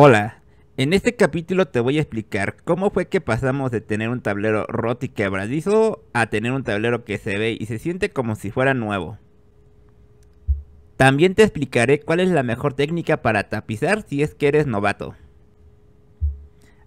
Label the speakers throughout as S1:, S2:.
S1: Hola, en este capítulo te voy a explicar cómo fue que pasamos de tener un tablero roto y quebradizo a tener un tablero que se ve y se siente como si fuera nuevo. También te explicaré cuál es la mejor técnica para tapizar si es que eres novato.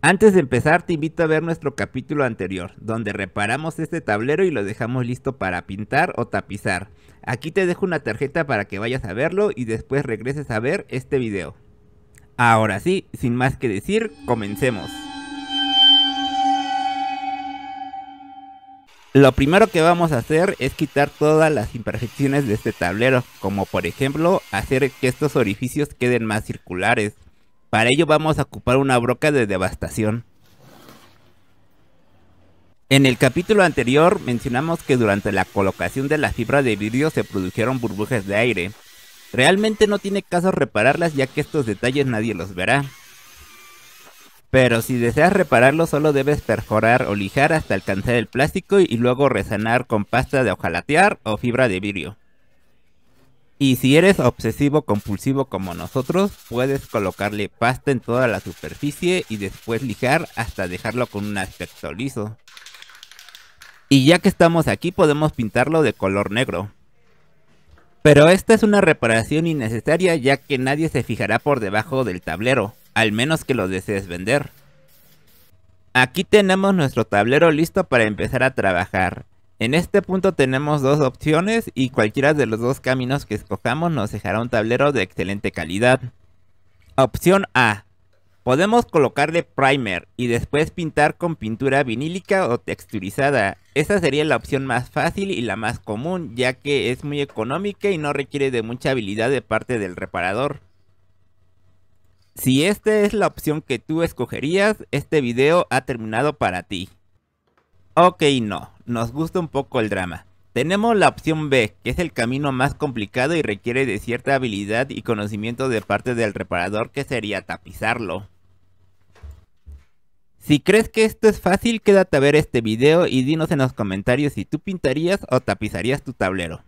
S1: Antes de empezar te invito a ver nuestro capítulo anterior, donde reparamos este tablero y lo dejamos listo para pintar o tapizar. Aquí te dejo una tarjeta para que vayas a verlo y después regreses a ver este video. Ahora sí, sin más que decir, comencemos. Lo primero que vamos a hacer es quitar todas las imperfecciones de este tablero, como por ejemplo hacer que estos orificios queden más circulares. Para ello vamos a ocupar una broca de devastación. En el capítulo anterior mencionamos que durante la colocación de la fibra de vidrio se produjeron burbujas de aire, Realmente no tiene caso repararlas ya que estos detalles nadie los verá. Pero si deseas repararlo solo debes perforar o lijar hasta alcanzar el plástico y luego resanar con pasta de hojalatear o fibra de vidrio. Y si eres obsesivo compulsivo como nosotros, puedes colocarle pasta en toda la superficie y después lijar hasta dejarlo con un aspecto liso. Y ya que estamos aquí podemos pintarlo de color negro. Pero esta es una reparación innecesaria ya que nadie se fijará por debajo del tablero, al menos que lo desees vender. Aquí tenemos nuestro tablero listo para empezar a trabajar. En este punto tenemos dos opciones y cualquiera de los dos caminos que escojamos nos dejará un tablero de excelente calidad. Opción A. Podemos colocarle primer y después pintar con pintura vinílica o texturizada. Esa sería la opción más fácil y la más común ya que es muy económica y no requiere de mucha habilidad de parte del reparador. Si esta es la opción que tú escogerías, este video ha terminado para ti. Ok no, nos gusta un poco el drama. Tenemos la opción B, que es el camino más complicado y requiere de cierta habilidad y conocimiento de parte del reparador que sería tapizarlo. Si crees que esto es fácil, quédate a ver este video y dinos en los comentarios si tú pintarías o tapizarías tu tablero.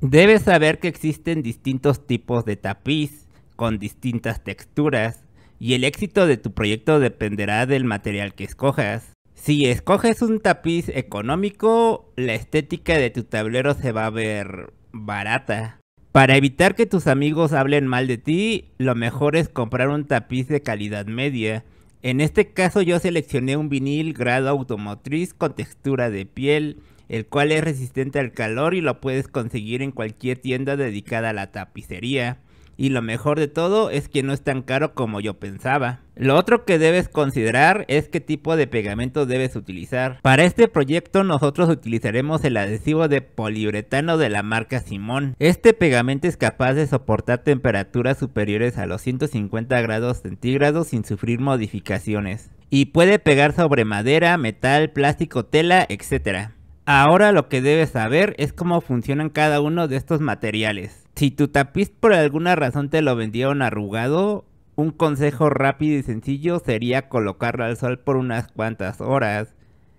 S1: Debes saber que existen distintos tipos de tapiz, con distintas texturas, y el éxito de tu proyecto dependerá del material que escojas. Si escoges un tapiz económico, la estética de tu tablero se va a ver barata. Para evitar que tus amigos hablen mal de ti, lo mejor es comprar un tapiz de calidad media, en este caso yo seleccioné un vinil grado automotriz con textura de piel, el cual es resistente al calor y lo puedes conseguir en cualquier tienda dedicada a la tapicería y lo mejor de todo es que no es tan caro como yo pensaba. Lo otro que debes considerar es qué tipo de pegamento debes utilizar. Para este proyecto nosotros utilizaremos el adhesivo de poliuretano de la marca Simón. Este pegamento es capaz de soportar temperaturas superiores a los 150 grados centígrados sin sufrir modificaciones. Y puede pegar sobre madera, metal, plástico, tela, etc. Ahora lo que debes saber es cómo funcionan cada uno de estos materiales. Si tu tapiz por alguna razón te lo vendieron arrugado, un consejo rápido y sencillo sería colocarlo al sol por unas cuantas horas.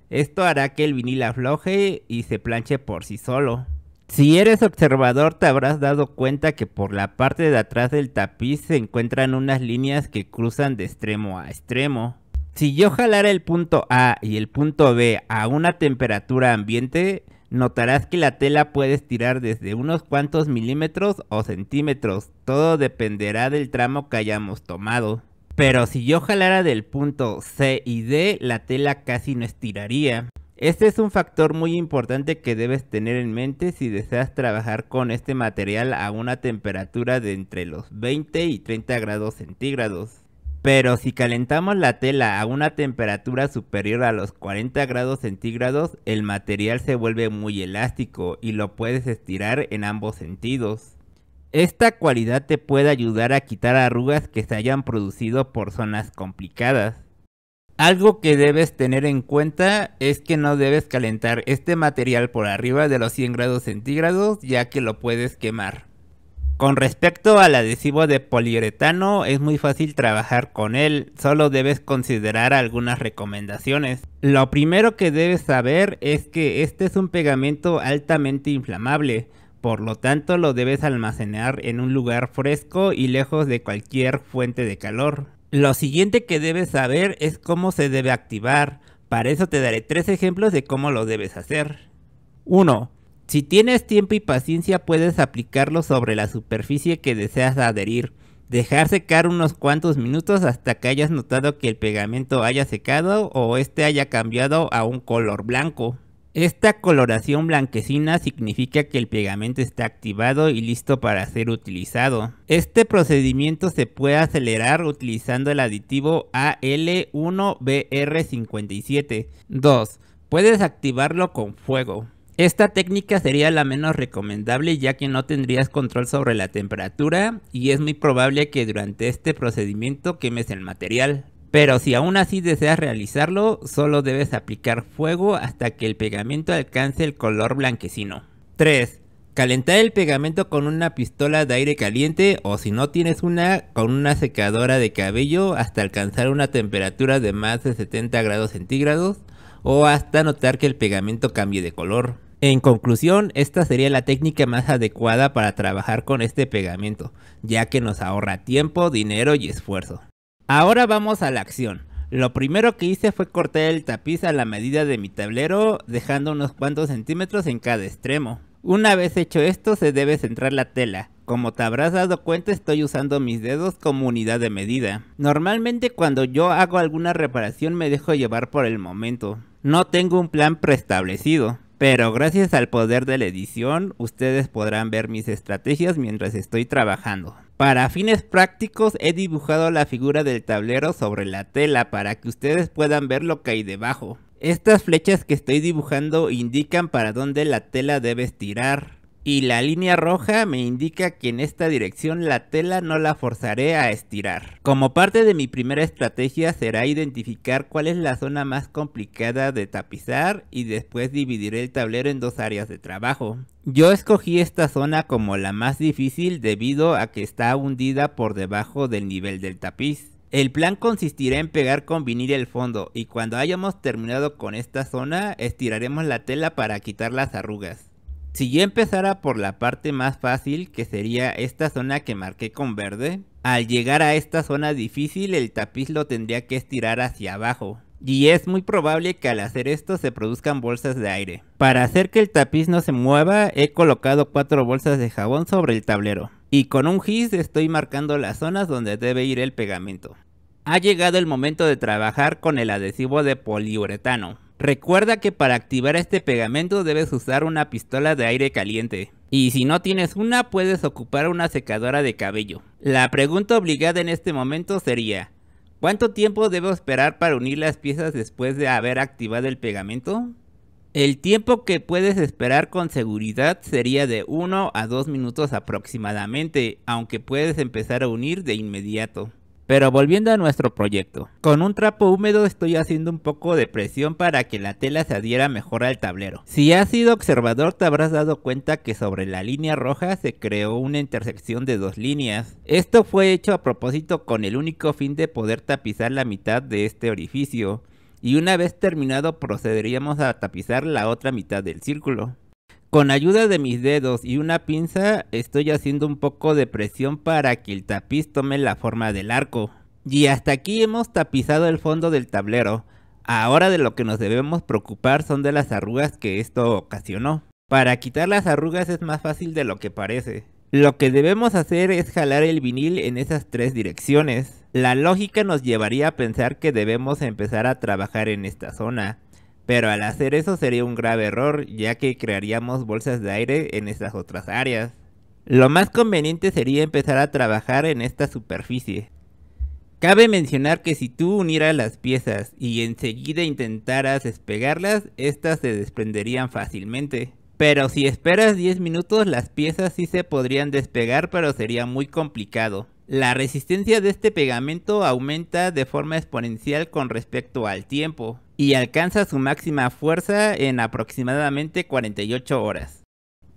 S1: Esto hará que el vinil afloje y se planche por sí solo. Si eres observador te habrás dado cuenta que por la parte de atrás del tapiz se encuentran unas líneas que cruzan de extremo a extremo. Si yo jalara el punto A y el punto B a una temperatura ambiente, Notarás que la tela puede estirar desde unos cuantos milímetros o centímetros, todo dependerá del tramo que hayamos tomado. Pero si yo jalara del punto C y D, la tela casi no estiraría. Este es un factor muy importante que debes tener en mente si deseas trabajar con este material a una temperatura de entre los 20 y 30 grados centígrados. Pero si calentamos la tela a una temperatura superior a los 40 grados centígrados, el material se vuelve muy elástico y lo puedes estirar en ambos sentidos. Esta cualidad te puede ayudar a quitar arrugas que se hayan producido por zonas complicadas. Algo que debes tener en cuenta es que no debes calentar este material por arriba de los 100 grados centígrados ya que lo puedes quemar. Con respecto al adhesivo de poliuretano, es muy fácil trabajar con él, solo debes considerar algunas recomendaciones. Lo primero que debes saber es que este es un pegamento altamente inflamable, por lo tanto lo debes almacenar en un lugar fresco y lejos de cualquier fuente de calor. Lo siguiente que debes saber es cómo se debe activar, para eso te daré tres ejemplos de cómo lo debes hacer. 1. Si tienes tiempo y paciencia puedes aplicarlo sobre la superficie que deseas adherir. Dejar secar unos cuantos minutos hasta que hayas notado que el pegamento haya secado o este haya cambiado a un color blanco. Esta coloración blanquecina significa que el pegamento está activado y listo para ser utilizado. Este procedimiento se puede acelerar utilizando el aditivo AL1BR57. 2. Puedes activarlo con fuego. Esta técnica sería la menos recomendable ya que no tendrías control sobre la temperatura y es muy probable que durante este procedimiento quemes el material. Pero si aún así deseas realizarlo, solo debes aplicar fuego hasta que el pegamento alcance el color blanquecino. 3. Calentar el pegamento con una pistola de aire caliente o si no tienes una, con una secadora de cabello hasta alcanzar una temperatura de más de 70 grados centígrados o hasta notar que el pegamento cambie de color. En conclusión, esta sería la técnica más adecuada para trabajar con este pegamento, ya que nos ahorra tiempo, dinero y esfuerzo. Ahora vamos a la acción. Lo primero que hice fue cortar el tapiz a la medida de mi tablero, dejando unos cuantos centímetros en cada extremo. Una vez hecho esto se debe centrar la tela. Como te habrás dado cuenta estoy usando mis dedos como unidad de medida. Normalmente cuando yo hago alguna reparación me dejo llevar por el momento. No tengo un plan preestablecido. Pero gracias al poder de la edición, ustedes podrán ver mis estrategias mientras estoy trabajando. Para fines prácticos he dibujado la figura del tablero sobre la tela para que ustedes puedan ver lo que hay debajo. Estas flechas que estoy dibujando indican para dónde la tela debe estirar y la línea roja me indica que en esta dirección la tela no la forzaré a estirar. Como parte de mi primera estrategia será identificar cuál es la zona más complicada de tapizar y después dividiré el tablero en dos áreas de trabajo. Yo escogí esta zona como la más difícil debido a que está hundida por debajo del nivel del tapiz. El plan consistirá en pegar con vinil el fondo y cuando hayamos terminado con esta zona estiraremos la tela para quitar las arrugas. Si yo empezara por la parte más fácil, que sería esta zona que marqué con verde, al llegar a esta zona difícil el tapiz lo tendría que estirar hacia abajo. Y es muy probable que al hacer esto se produzcan bolsas de aire. Para hacer que el tapiz no se mueva, he colocado cuatro bolsas de jabón sobre el tablero. Y con un gis estoy marcando las zonas donde debe ir el pegamento. Ha llegado el momento de trabajar con el adhesivo de poliuretano. Recuerda que para activar este pegamento debes usar una pistola de aire caliente. Y si no tienes una, puedes ocupar una secadora de cabello. La pregunta obligada en este momento sería, ¿cuánto tiempo debo esperar para unir las piezas después de haber activado el pegamento? El tiempo que puedes esperar con seguridad sería de 1 a 2 minutos aproximadamente, aunque puedes empezar a unir de inmediato. Pero volviendo a nuestro proyecto, con un trapo húmedo estoy haciendo un poco de presión para que la tela se adhiera mejor al tablero. Si has sido observador te habrás dado cuenta que sobre la línea roja se creó una intersección de dos líneas. Esto fue hecho a propósito con el único fin de poder tapizar la mitad de este orificio. Y una vez terminado procederíamos a tapizar la otra mitad del círculo. Con ayuda de mis dedos y una pinza estoy haciendo un poco de presión para que el tapiz tome la forma del arco. Y hasta aquí hemos tapizado el fondo del tablero. Ahora de lo que nos debemos preocupar son de las arrugas que esto ocasionó. Para quitar las arrugas es más fácil de lo que parece. Lo que debemos hacer es jalar el vinil en esas tres direcciones. La lógica nos llevaría a pensar que debemos empezar a trabajar en esta zona. Pero al hacer eso sería un grave error, ya que crearíamos bolsas de aire en estas otras áreas. Lo más conveniente sería empezar a trabajar en esta superficie. Cabe mencionar que si tú unieras las piezas y enseguida intentaras despegarlas, estas se desprenderían fácilmente. Pero si esperas 10 minutos las piezas sí se podrían despegar pero sería muy complicado. La resistencia de este pegamento aumenta de forma exponencial con respecto al tiempo, y alcanza su máxima fuerza en aproximadamente 48 horas.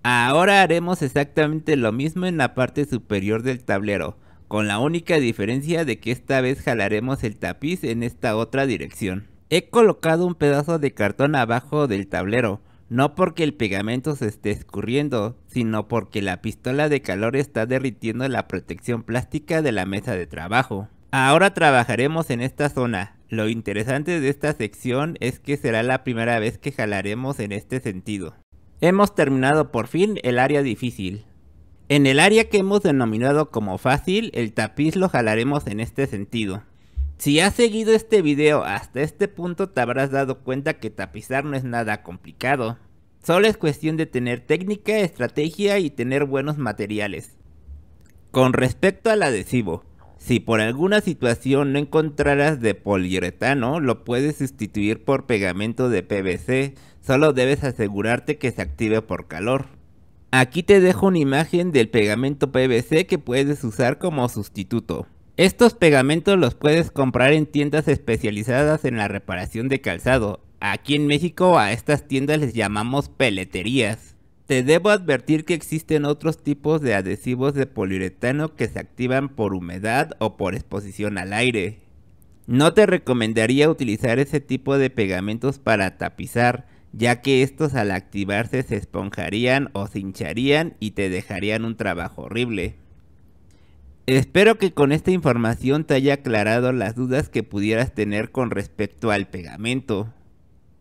S1: Ahora haremos exactamente lo mismo en la parte superior del tablero, con la única diferencia de que esta vez jalaremos el tapiz en esta otra dirección. He colocado un pedazo de cartón abajo del tablero, no porque el pegamento se esté escurriendo, sino porque la pistola de calor está derritiendo la protección plástica de la mesa de trabajo. Ahora trabajaremos en esta zona, lo interesante de esta sección es que será la primera vez que jalaremos en este sentido. Hemos terminado por fin el área difícil. En el área que hemos denominado como fácil, el tapiz lo jalaremos en este sentido. Si has seguido este video hasta este punto te habrás dado cuenta que tapizar no es nada complicado. Solo es cuestión de tener técnica, estrategia y tener buenos materiales. Con respecto al adhesivo, si por alguna situación no encontraras de poliuretano, lo puedes sustituir por pegamento de PVC, solo debes asegurarte que se active por calor. Aquí te dejo una imagen del pegamento PVC que puedes usar como sustituto. Estos pegamentos los puedes comprar en tiendas especializadas en la reparación de calzado. Aquí en México a estas tiendas les llamamos peleterías. Te debo advertir que existen otros tipos de adhesivos de poliuretano que se activan por humedad o por exposición al aire. No te recomendaría utilizar ese tipo de pegamentos para tapizar, ya que estos al activarse se esponjarían o se hincharían y te dejarían un trabajo horrible. Espero que con esta información te haya aclarado las dudas que pudieras tener con respecto al pegamento.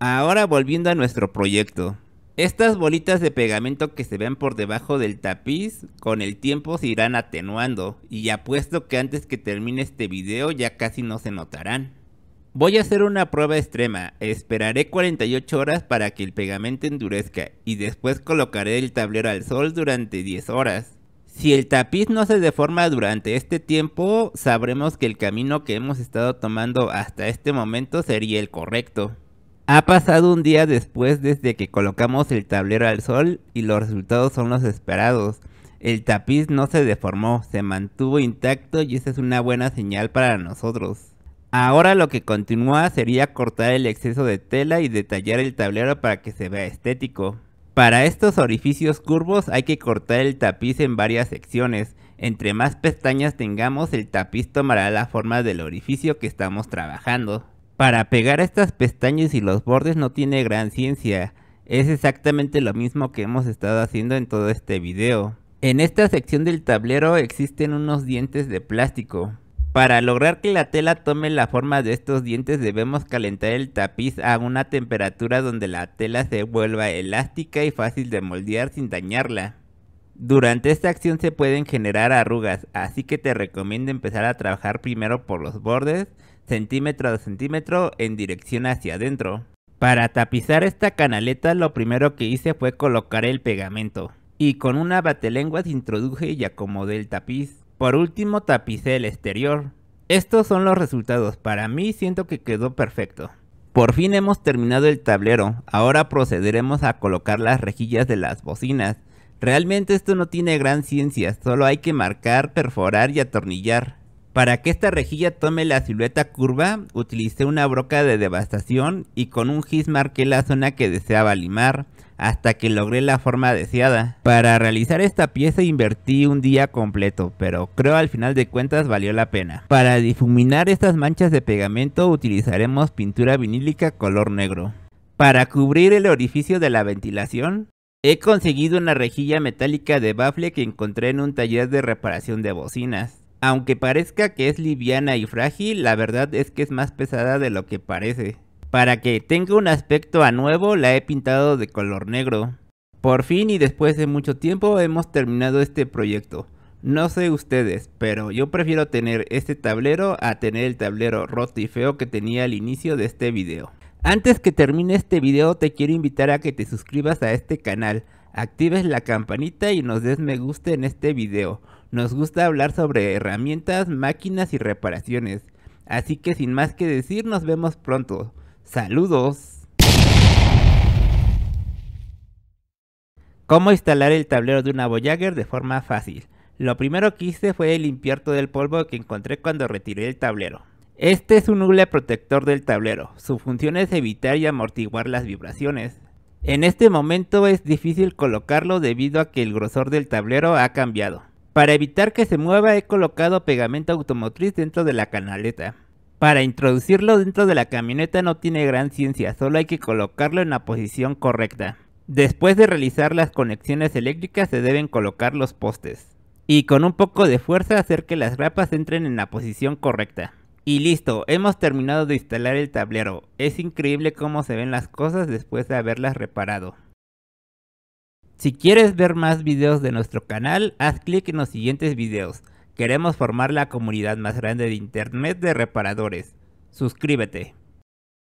S1: Ahora volviendo a nuestro proyecto. Estas bolitas de pegamento que se ven por debajo del tapiz con el tiempo se irán atenuando y apuesto que antes que termine este video ya casi no se notarán. Voy a hacer una prueba extrema, esperaré 48 horas para que el pegamento endurezca y después colocaré el tablero al sol durante 10 horas. Si el tapiz no se deforma durante este tiempo, sabremos que el camino que hemos estado tomando hasta este momento sería el correcto. Ha pasado un día después desde que colocamos el tablero al sol y los resultados son los esperados. El tapiz no se deformó, se mantuvo intacto y esa es una buena señal para nosotros. Ahora lo que continúa sería cortar el exceso de tela y detallar el tablero para que se vea estético. Para estos orificios curvos hay que cortar el tapiz en varias secciones. Entre más pestañas tengamos el tapiz tomará la forma del orificio que estamos trabajando. Para pegar estas pestañas y los bordes no tiene gran ciencia. Es exactamente lo mismo que hemos estado haciendo en todo este video. En esta sección del tablero existen unos dientes de plástico. Para lograr que la tela tome la forma de estos dientes debemos calentar el tapiz a una temperatura donde la tela se vuelva elástica y fácil de moldear sin dañarla. Durante esta acción se pueden generar arrugas, así que te recomiendo empezar a trabajar primero por los bordes centímetro a centímetro en dirección hacia adentro. Para tapizar esta canaleta lo primero que hice fue colocar el pegamento y con una se introduje y acomodé el tapiz. Por último tapicé el exterior. Estos son los resultados, para mí siento que quedó perfecto. Por fin hemos terminado el tablero, ahora procederemos a colocar las rejillas de las bocinas. Realmente esto no tiene gran ciencia, solo hay que marcar, perforar y atornillar. Para que esta rejilla tome la silueta curva, utilicé una broca de devastación y con un giz marqué la zona que deseaba limar hasta que logré la forma deseada. Para realizar esta pieza invertí un día completo, pero creo al final de cuentas valió la pena. Para difuminar estas manchas de pegamento utilizaremos pintura vinílica color negro. Para cubrir el orificio de la ventilación, he conseguido una rejilla metálica de bafle que encontré en un taller de reparación de bocinas. Aunque parezca que es liviana y frágil, la verdad es que es más pesada de lo que parece. Para que tenga un aspecto a nuevo la he pintado de color negro. Por fin y después de mucho tiempo hemos terminado este proyecto. No sé ustedes, pero yo prefiero tener este tablero a tener el tablero roto y feo que tenía al inicio de este video. Antes que termine este video te quiero invitar a que te suscribas a este canal, actives la campanita y nos des me gusta en este video nos gusta hablar sobre herramientas, máquinas y reparaciones. Así que sin más que decir, nos vemos pronto. Saludos. ¿Cómo instalar el tablero de una Voyager de forma fácil? Lo primero que hice fue limpiar todo el polvo que encontré cuando retiré el tablero. Este es un nuble protector del tablero, su función es evitar y amortiguar las vibraciones. En este momento es difícil colocarlo debido a que el grosor del tablero ha cambiado. Para evitar que se mueva he colocado pegamento automotriz dentro de la canaleta. Para introducirlo dentro de la camioneta no tiene gran ciencia, solo hay que colocarlo en la posición correcta. Después de realizar las conexiones eléctricas se deben colocar los postes. Y con un poco de fuerza hacer que las grapas entren en la posición correcta. Y listo, hemos terminado de instalar el tablero. Es increíble cómo se ven las cosas después de haberlas reparado. Si quieres ver más videos de nuestro canal, haz clic en los siguientes videos. Queremos formar la comunidad más grande de internet de reparadores. Suscríbete.